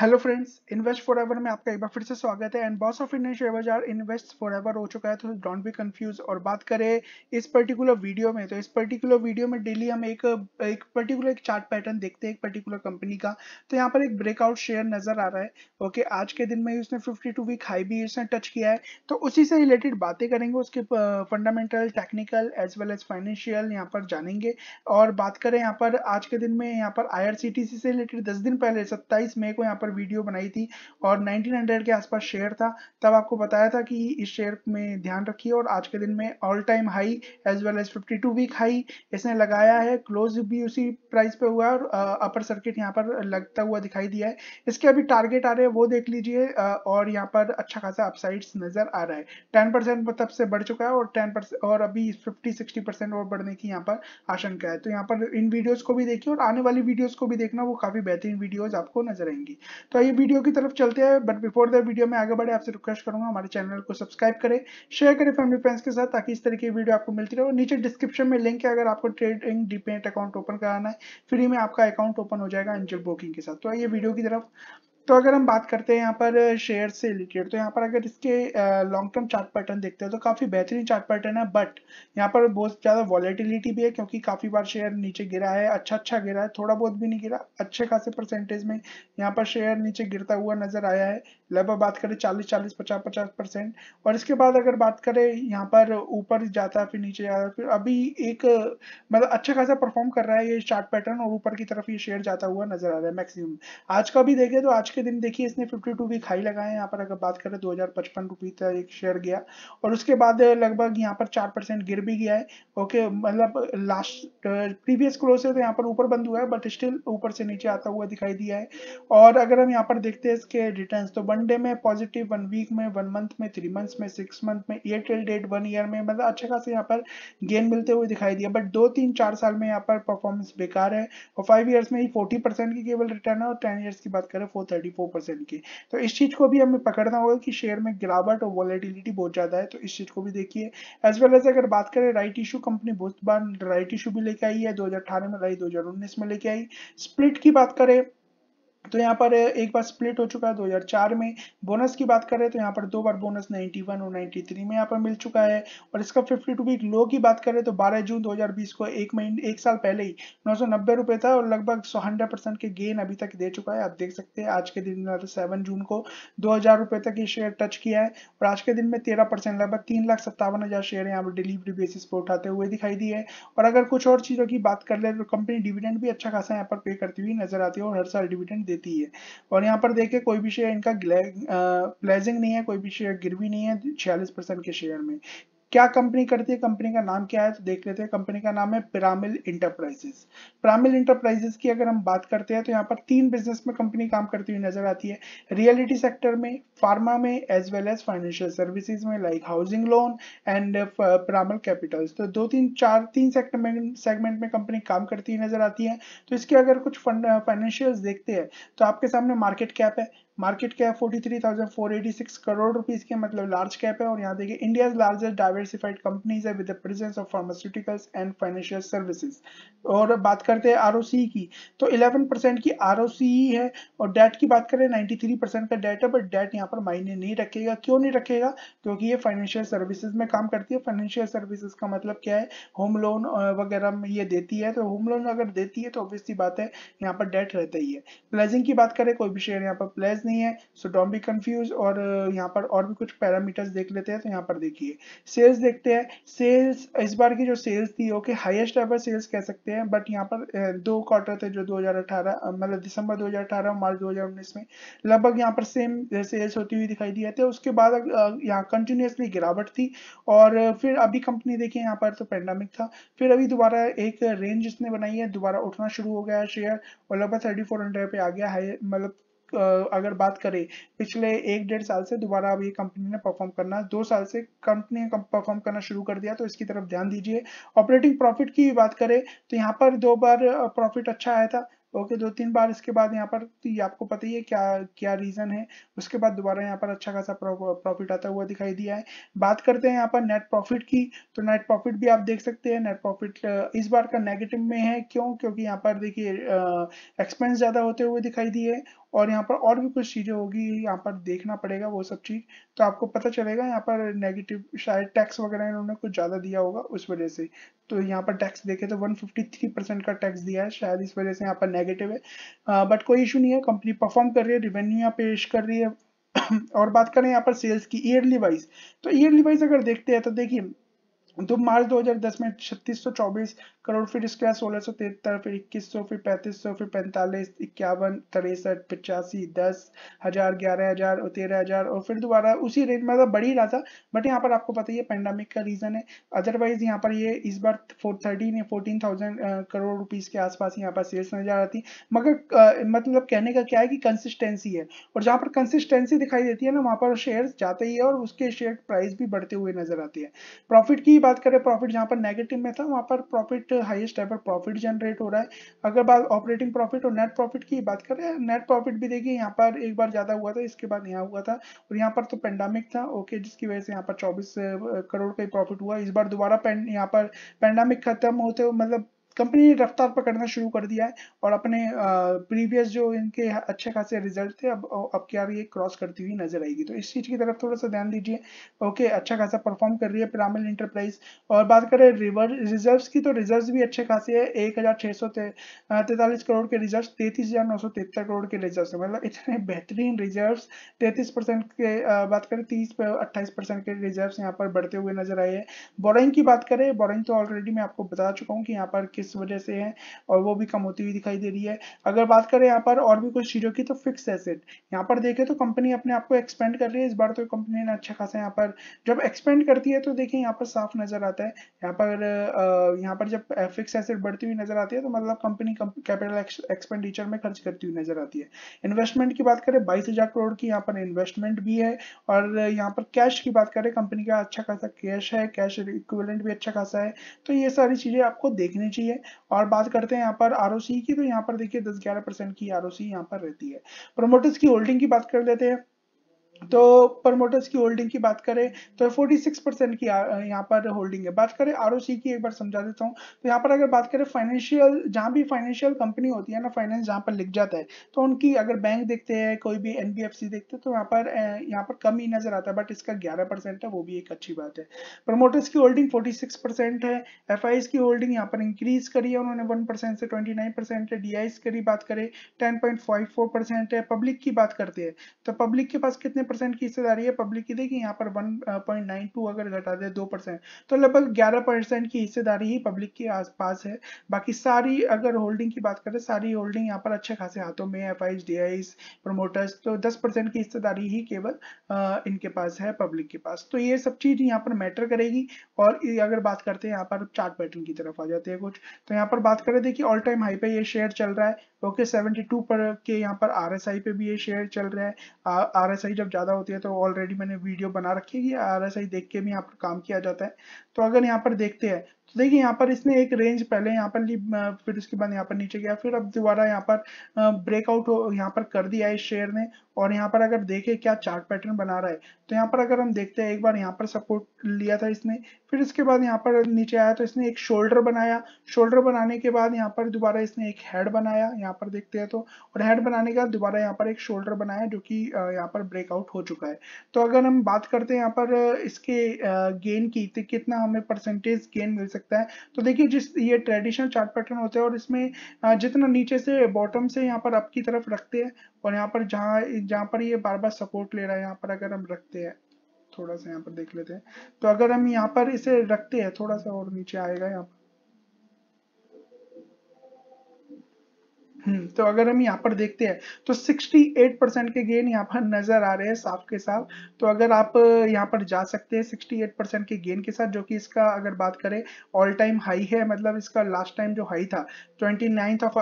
hello friends invest forever में आपका एक बार फिर से स्वागत है and boss of Indian share बाजार इन्वेस्ट फॉर एवर हो चुका है तो डोंट बी कंफ्यूज और बात करें इस पर्टिकुलर वीडियो में तो इस पर्टिकुलर वीडियो में डेली हम एक एक पर्टिकुलर एक चार्ट पैटर्न देखते हैं एक पर्टिकुलर कंपनी का तो यहाँ पर एक ब्रेकआउट शेयर नजर आ रहा है ओके आज के दिन में उसने फिफ्टी वीक हाई भी उसने टच किया है तो उसी से रिलेटेड बातें करेंगे उसके fundamental technical as well as financial यहाँ पर जानेंगे और बात करें यहाँ पर आज के दिन में यहाँ पर आई से रिलेटेड दस दिन पहले सत्ताईस मई को यहाँ पर पर वीडियो बनाई थी और 1900 के आसपास शेयर था तब आपको बताया था कि इस शेयर में ध्यान रखिए और आज के दिन में all time high as well as 52 week high इसने लगाया है क्लोज भी उसी प्राइस पे हुआ है और अपर सर्किट यहाँ पर लगता हुआ दिखाई दिया है इसके अभी टारगेट आ रहे हैं वो देख लीजिए और यहाँ पर अच्छा खासा अपसाइड्स नजर आ रहा है टेन परसेंट तब से बढ़ चुका है और टेन और अभी फिफ्टी सिक्सटी और बढ़ने की यहाँ पर आशंका है तो यहाँ पर इन वीडियोज को भी देखिए और आने वाली वीडियोज को भी देखना वो काफी बेहतरीन वीडियोज आपको नजर आएंगी तो आइए वीडियो की तरफ चलते हैं बट बिफोर द वीडियो में आगे बढ़े आपसे रिक्वेस्ट करूंगा हमारे चैनल को सब्सक्राइब करें शेयर करें फैमिली फ्रेंड्स के साथ ताकि इस तरह की वीडियो आपको मिलती रहे और नीचे डिस्क्रिप्शन में लिंक है अगर आपको ट्रेडिंग डिपेंट अकाउंट ओपन कराना है फ्री में आपका अकाउंट ओपन हो जाएगा एंजल ब्रोकिंग के साथ तो आइए वीडियो की तरफ तो अगर हम बात करते हैं यहाँ पर शेयर से रिलेटेड तो यहाँ पर अगर इसके लॉन्ग टर्म चार्ट पैटर्न देखते हैं तो काफी बेहतरीन चार्ट पैटर्न है बट यहाँ पर बहुत ज्यादा वॉलेटिलिटी भी है क्योंकि काफी बार शेयर नीचे गिरा है अच्छा अच्छा गिरा है थोड़ा बहुत भी नहीं गिरा अच्छे खासे परसेंटेज में यहाँ पर शेयर नीचे गिरता हुआ नजर आया है लगभग बात करें चालीस चालीस पचास पचास परसेंट और इसके बाद अगर बात करें यहाँ पर ऊपर जाता है फिर नीचे जाता है फिर अभी एक मतलब अच्छा खासा परफॉर्म कर रहा है ये चार्ट पैटर्न और ऊपर की तरफ ये शेयर जाता हुआ नजर आ रहा है मैक्सिमम आज का भी देखें तो आज के दिन देखिए इसने 52 वीक हाई लगाए यहाँ पर अगर बात करें दो हज़ार पचपन रुपये तक एक शेयर गया और उसके बाद लगभग यहाँ पर चार परसेंट गिर भी गया है ओके मतलब लास्ट प्रीवियस क्लोज से तो यहाँ पर ऊपर बंद हुआ है बट स्टिल ऊपर से नीचे आता हुआ दिखाई दिया है और अगर हम यहाँ पर देखते हैं इसके रिटर्न तो वन डे में पॉजिटिव वन वीक में वन मंथ में थ्री मंथ में सिक्स मंथ में एट एल डेट वन ईयर में मतलब अच्छा खासा यहाँ पर गेन मिलते हुए दिखाई दिया बट दो तीन चार साल में यहाँ पर परफॉर्मेंस बेकार है और फाइव ईयर्स में ही फोर्टी की केवल रिटर्न है और टेन ईयर्स की बात करें फोर 34 परसेंट की तो इस चीज़ को भी हमें पकड़ना होगा कि शेयर में गिरावट और वॉलेटिलिटी बहुत ज़्यादा है तो इस चीज़ को भी देखिए एज वेल एज अगर बात करें राइट इशू कंपनी बहुत बार राइट इशू भी लेके आई है दो में लाई दो में लेके आई स्प्लिट की बात करें तो यहाँ पर एक बार स्प्लिट हो चुका है 2004 में बोनस की बात करें तो यहाँ पर दो बार बोनस 91 और 93 में यहाँ पर मिल चुका है और इसका 52 वीक लो की बात करें तो 12 जून 2020 को एक महीने एक साल पहले ही नौ सौ था और लगभग सौ हंड्रेड परसेंट के गेन अभी तक दे चुका है आप देख सकते हैं आज के दिन सेवन तो जून को दो तक ये शेयर टच किया है और आज के दिन में तेरह लगभग तीन लाख सत्तावन हजार शेयर यहाँ पर डिलीवरी बेसिस पर उठाते हुए दिखाई दिए है और अगर कुछ और चीज़ों की बात कर ले तो कंपनी डिविडेंड भी अच्छा खासा यहाँ पर पे करती हुई नजर आती है और हर साल डिविडेंड देती है और यहाँ पर देखे कोई भी शेयर इनका प्लेजिंग नहीं है कोई भी शेयर गिर भी नहीं है छियालीस परसेंट के शेयर में क्या कंपनी करती है कंपनी का नाम क्या है तो देख लेते हैं कंपनी का नाम है पिरामिल इंटरप्राइजेस पिरामिल इंटरप्राइजेस की अगर हम बात करते हैं तो यहाँ पर तीन बिजनेस में कंपनी काम करती हुई नजर आती है रियलिटी सेक्टर में फार्मा में as well as financial services में like housing loan and Piramal capitals तो दो तीन चार तीन सेक्टर में सेगमेंट में कंपनी काम करती हुई नजर आती है तो इसके अगर कुछ फाइनेंशियल uh, देखते हैं तो आपके सामने मार्केट कैप है मार्केट कैप 43,486 करोड़ रुपीस के मतलब लार्ज कैप है और यहाँ देखिए इंडिया लार्जेस्ट डाइवर्सिफाइड कंपनीज है with the presence of pharmaceuticals and financial services और बात करते हैं आर की तो 11% की आर है और डेट की बात करें 93% का डेट है बट डेट यहाँ पर मायने नहीं रखेगा क्यों नहीं रखेगा क्योंकि ये फाइनेंशियल सर्विसेज में काम करती है फाइनेंशियल सर्विसेज का मतलब क्या है होम लोन वगैरह में ये देती है तो होम लोन अगर देती है तो ऑब्वियसली बात है यहाँ पर डेट रहता ही है प्लेजिंग की बात करें कोई भी शेयर यहाँ पर प्लेज नहीं है सो डोंट बी कंफ्यूज और uh, यहाँ पर और भी कुछ पैरामीटर्स देख लेते हैं तो यहाँ पर देखिए सेल्स देखते हैं सेल्स इस बार की जो सेल्स थी ओके हाईएस्ट एवर सेल्स कह सकते हैं बट यहाँ पर uh, दो क्वार्टर थे जो 2018 uh, मतलब दिसंबर 2018 मार्च 2019 में लगभग यहाँ पर सेम सेल्स होती हुई दिखाई दिए थे उसके बाद यहाँ कंटिन्यूसली गिरावट थी और फिर अभी कंपनी देखिए यहाँ पर तो पेंडामिक था फिर अभी दोबारा एक रेंज इसने बनाई है दोबारा उठना शुरू हो गया शेयर और लगभग थर्टी फोर हंड्रेड पे आ गया है मतलब अगर बात करें पिछले एक डेढ़ साल से दोबारा अब ये कंपनी ने परफॉर्म करना दो साल से कंपनी ने परफॉर्म करना शुरू कर दिया तो इसकी तरफ ध्यान दीजिए ऑपरेटिंग प्रॉफिट की बात करें तो यहाँ पर दो बार प्रॉफिट अच्छा आया था ओके दो तीन बार इसके बाद यहाँ पर तो ये आपको पता ही है क्या क्या रीज़न है उसके बाद दोबारा यहाँ पर अच्छा खासा प्रॉफिट आता हुआ दिखाई दिया है बात करते हैं यहाँ पर नेट प्रॉफिट की तो नेट प्रॉफिट भी आप देख सकते हैं नेट प्रॉफिट इस बार का नेगेटिव में है क्यों क्योंकि यहाँ पर देखिए एक्सपेंस ज़्यादा होते हुए दिखाई दिए और यहाँ पर और भी कुछ चीज़ें होगी यहाँ पर देखना पड़ेगा वो सब चीज़ तो आपको पता चलेगा यहाँ पर नेगेटिव शायद टैक्स वगैरह इन्होंने कुछ ज़्यादा दिया होगा उस वजह से तो यहाँ पर टैक्स देखे तो 153 परसेंट का टैक्स दिया है शायद इस वजह से यहाँ पर नेगेटिव है आ, बट कोई इशू नहीं है कंपनी परफॉर्म कर रही है रिवेन्यू यहाँ पेश कर रही है और बात करें यहाँ पर सेल्स की ईयरली वाइज तो ईयरली वाइज अगर देखते हैं तो देखिए तो मार्च 2010 में छत्तीस करोड़ फिर इसके बाद सोलह सौ तिहत्तर फिर इक्कीस सौ फिर पैंतीस सौ फिर पैंतालीस इक्यावन तिरसठ पचासी दस हजार ग्यारह हजार और तेरह हजार और फिर दोबारा उसी रेंज में मतलब बढ़ ही रहा था बट यहाँ पर आपको पता ही है पेंडेमिक का रीजन है अदरवाइज यहाँ पर ये इस बार फोर थर्टीन या फोर्टीन थाउजेंड करोड़ रुपीज के आसपास यहाँ पर सेल्स नजर आती मगर आ, मतलब कहने का क्या है कि कंसिस्टेंसी है और जहाँ पर कंसिस्टेंसी दिखाई देती है ना वहाँ पर शेयर जाते ही है और उसके शेयर प्राइस भी बढ़ते हुए नजर आती है प्रॉफिट की बात करें प्रॉफिट जहां पर नेगेटिव में था वहां पर profit highest ever profit generate हो रहा है अगर बात ऑपरेटिंग प्रॉफिट और नेट प्रॉफिट की बात करें नेट प्रॉफिट भी देखिए यहाँ पर एक बार ज्यादा हुआ था इसके बाद यहाँ हुआ था और यहाँ पर तो पेंडामिक था ओके जिसकी वजह से यहाँ पर चौबीस करोड़ का ही प्रॉफिट हुआ इस बार दोबारा यहाँ पर पेंडामिक खत्म होते हुए मतलब कंपनी ने रफ्तार पकड़ना शुरू कर दिया है और अपने प्रीवियस जो इनके अच्छे खासे रिजल्ट थे अब अब क्या ये क्रॉस करती हुई नजर आएगी तो इस चीज की तरफ थोड़ा सा ध्यान दीजिए ओके अच्छा खासा परफॉर्म कर रही है पिरामिल इंटरप्राइज और बात करें रिवर रिजर्व की तो रिजर्व भी अच्छे खासे है एक करोड़ के रिजर्व तैतीस करोड़ के रिजर्व मतलब इतने बेहतरीन रिजर्व तैतीस के बात करें तीस अट्ठाईस के रिजर्व यहाँ पर बढ़ते हुए नजर आए हैं बोरइंग की बात करें बोरइंग तो ऑलरेडी मैं आपको बता चुका हूँ कि यहाँ पर किस किस वजह से है और वो भी कम होती हुई दिखाई दे रही है अगर बात करें यहाँ पर और भी कुछ चीज़ों की तो फिक्स एसेट यहाँ पर देखें तो कंपनी अपने आप को एक्सपेंड कर रही है इस बार तो कंपनी ने अच्छा खासा यहाँ पर जब एक्सपेंड करती है तो देखिए यहाँ पर साफ नजर आता है यहाँ पर यहाँ पर जब फिक्स एसेट बढ़ती हुई नजर आती है तो मतलब कंपनी कैपिटल एक्सपेंडिचर में खर्च करती हुई नजर आती है इन्वेस्टमेंट की बात करें बाईस हजार करोड़ की यहाँ पर इन्वेस्टमेंट भी है और यहाँ पर कैश की बात करें कंपनी का अच्छा खासा कैश है कैश इक्विवेलेंट भी अच्छा खासा है तो ये सारी चीजें आपको देखनी चाहिए है और बात करते हैं यहाँ पर आर की तो यहाँ पर देखिए दस ग्यारह परसेंट की आर यहाँ पर रहती है प्रोमोटर्स की होल्डिंग की बात कर लेते हैं तो प्रमोटर्स की होल्डिंग की बात करें तो 46 परसेंट की यहाँ पर होल्डिंग है बात करें आर की एक बार समझा देता हूँ तो यहाँ पर अगर बात करें फाइनेंशियल जहाँ भी फाइनेंशियल कंपनी होती है ना फाइनेंस जहाँ पर लिख जाता है तो उनकी अगर बैंक देखते हैं कोई भी एन देखते हैं तो यहाँ पर यहाँ पर कम ही नजर आता है बट इसका ग्यारह है वो भी एक अच्छी बात है प्रमोटर्स की होल्डिंग फोर्टी है एफ की होल्डिंग यहाँ पर इंक्रीज करी है उन्होंने वन से ट्वेंटी है डी की बात करें टेन है पब्लिक की बात करते हैं तो पब्लिक के पास कितने परसेंट की हिस्सेदारी है पब्लिक की देखिए यहाँ पर वन पॉइंट नाइन टू अगर घटा दे दो परसेंट तो लगभग ग्यारह परसेंट की हिस्सेदारी ही पब्लिक के आसपास है बाकी सारी अगर होल्डिंग की बात करें सारी होल्डिंग यहाँ पर अच्छे खासे हाथों में F I D I promoters तो दस परसेंट की हिस्सेदारी ही केवल uh, इनके पास है पब्लिक के पास तो ये सब चीज यहाँ पर मैटर करेगी और अगर बात करते हैं यहाँ पर चार्ट पैटर्न की तरफ आ जाते हैं कुछ तो यहाँ पर बात करें देखिए ऑल टाइम हाई पे ये शेयर चल रहा है ओके 72 पर के यहाँ पर आरएसआई पे भी ये शेयर चल रहा है आरएसआई जब ज़्यादा होती है तो ऑलरेडी मैंने वीडियो बना रखी है कि आर देख के भी यहाँ पर काम किया जाता है तो अगर यहाँ पर देखते हैं तो देखिए यहाँ पर इसने एक रेंज पहले यहाँ पर ली फिर उसके बाद यहाँ पर नीचे गया फिर अब दोबारा यहाँ पर ब्रेकआउट हो यहाँ पर कर दिया है इस शेयर ने और यहाँ पर अगर देखे क्या चार्ट पैटर्न बना रहा है तो यहाँ पर अगर हम देखते हैं एक बार यहाँ पर सपोर्ट लिया था इसने फिर इसके बाद यहाँ पर नीचे आया तो इसने एक शोल्डर बनाया शोल्डर बनाने के बाद यहाँ पर दोबारा इसने एक हेड बनाया यहाँ पर देखते हैं तो और हेड बनाने के बाद दोबारा यहाँ पर एक शोल्डर बनाया जो कि यहाँ पर ब्रेकआउट आउट हो चुका है तो अगर हम बात करते हैं यहाँ पर इसके गेन की तो कितना हमें परसेंटेज गेन मिल सकता है तो देखिए जिस ये ट्रेडिशनल चार्ट पैटर्न होता है और इसमें जितना नीचे से बॉटम से यहाँ पर अप की तरफ रखते हैं और यहाँ पर जहाँ जहाँ पर ये बार बार सपोर्ट ले रहा है यहाँ पर अगर हम रखते हैं थोड़ा सा यहाँ पर देख लेते हैं तो अगर हम यहाँ पर इसे रखते हैं थोड़ा सा और नीचे आएगा यहाँ हम्म, तो अगर हम यहाँ पर देखते हैं तो 68 परसेंट के गेन यहाँ पर नजर आ रहे हैं साफ के साफ तो अगर आप यहाँ पर जा सकते हैं 68 परसेंट के गेन के साथ जो कि इसका अगर बात करें ऑल टाइम हाई है मतलब इसका लास्ट टाइम जो हाई था ट्वेंटी ऑफ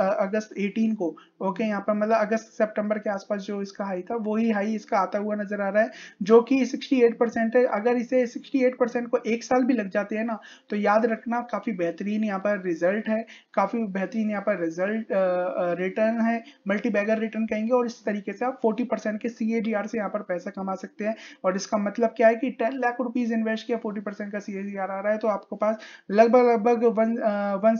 अगस्त 18 को ओके यहाँ पर मतलब अगस्त सितंबर के आसपास जो इसका हाई था वही हाई इसका आता हुआ नजर आ रहा है जो कि सिक्सटी परसेंट है अगर इसे सिक्सटी परसेंट को एक साल भी लग जाते हैं ना तो याद रखना काफी बेहतरीन यहाँ पर रिजल्ट है काफी बेहतरीन यहाँ पर रिजल्ट रिटर्न है मल्टी बैगर रिटर्न कहेंगे और इस तरीके से आप 40 परसेंट के सी से यहाँ पर पैसा कमा सकते हैं और इसका मतलब क्या है कि 10 लाख रुपीज इन्वेस्ट किया 40 परसेंट का सी आ रहा है तो आपके पास लगभग लगभग वन वन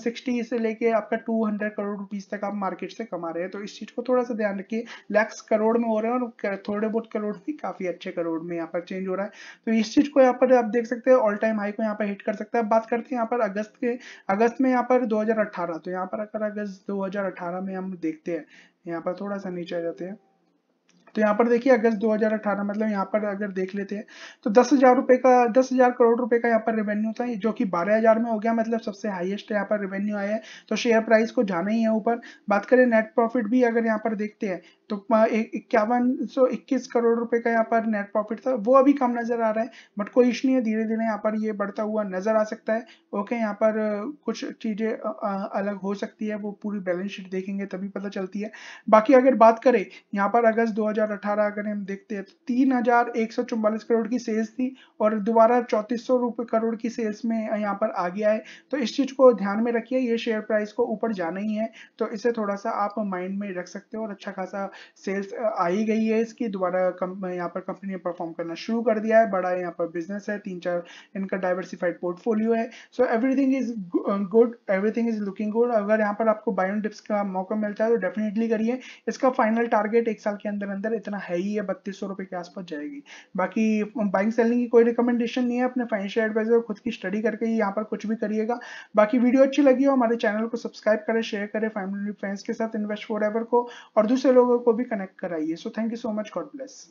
से लेके आपका 200 करोड़ रुपीज तक आप मार्केट से कमा रहे हैं तो इस चीज को थोड़ा सा ध्यान रखिए लैक्स करोड़ में हो रहे हैं और थोड़े बहुत करोड़ भी काफी अच्छे करोड़ में यहाँ पर चेंज हो रहा है तो इस चीज को यहाँ पर आप देख सकते हैं ऑल टाइम हाई को यहाँ पर हिट कर सकता है बात करते हैं यहाँ पर अगस्त के अगस्त में यहाँ पर 2018 तो यहाँ पर अगर अगस्त 2000 2018 में हम देखते हैं यहाँ पर थोड़ा सा नीचे आ जाते हैं तो यहाँ पर देखिए अगस्त 2018 मतलब यहाँ पर अगर देख लेते हैं तो दस हजार रुपए का दस हजार करोड़ रुपए का यहाँ पर रेवेन्यू था जो कि बारह हजार में हो गया मतलब सबसे हाईएस्ट यहाँ पर रेवेन्यू आया है तो शेयर प्राइस को जाना ही है ऊपर बात करें नेट प्रॉफिट भी अगर यहाँ पर देखते हैं तो इक्यावन सौ इक्कीस करोड़ रुपए का यहाँ पर नेट प्रॉफिट था वो अभी कम नजर आ रहा है बट कोई इश्यू नहीं है धीरे धीरे यहाँ पर ये बढ़ता हुआ नजर आ सकता है ओके यहाँ पर कुछ चीजें अलग हो सकती है वो पूरी बैलेंस शीट देखेंगे तभी पता चलती है बाकी अगर बात करें यहाँ पर अगस्त दो हजार 2018 अगर हम देखते हैं तो तीन करोड़ की सेल्स थी और दोबारा चौंतीस सौ करोड़ की सेल्स में यहाँ पर आ गया है तो इस चीज़ को ध्यान में रखिए ये शेयर प्राइस को ऊपर जाना ही है तो इसे थोड़ा सा आप माइंड में रख सकते हो और अच्छा खासा सेल्स आ ही गई है इसकी दोबारा यहाँ पर कंपनी ने परफॉर्म करना शुरू कर दिया है बड़ा यहाँ पर बिजनेस है तीन चार इनका डाइवर्सिफाइड पोर्टफोलियो है so everything is good everything is looking good अगर यहाँ पर आपको बायोन डिप्स का मौका मिलता है तो डेफिनेटली करिए इसका फाइनल टारगेट एक साल के अंदर अंदर इतना है ही है बत्तीस सौ के आसपास जाएगी बाकी बाइंग सेलिंग की कोई रिकमेंडेशन नहीं है अपने फाइनेंशियल एडवाइजर खुद की स्टडी करके यहाँ पर कुछ भी करिएगा बाकी वीडियो अच्छी लगी हो हमारे चैनल को सब्सक्राइब करें शेयर करें फैमिली फ्रेंड्स के साथ इन्वेस्ट फॉर को और दूसरे लोगों को भी कनेक्ट कराइए so thank you so much God bless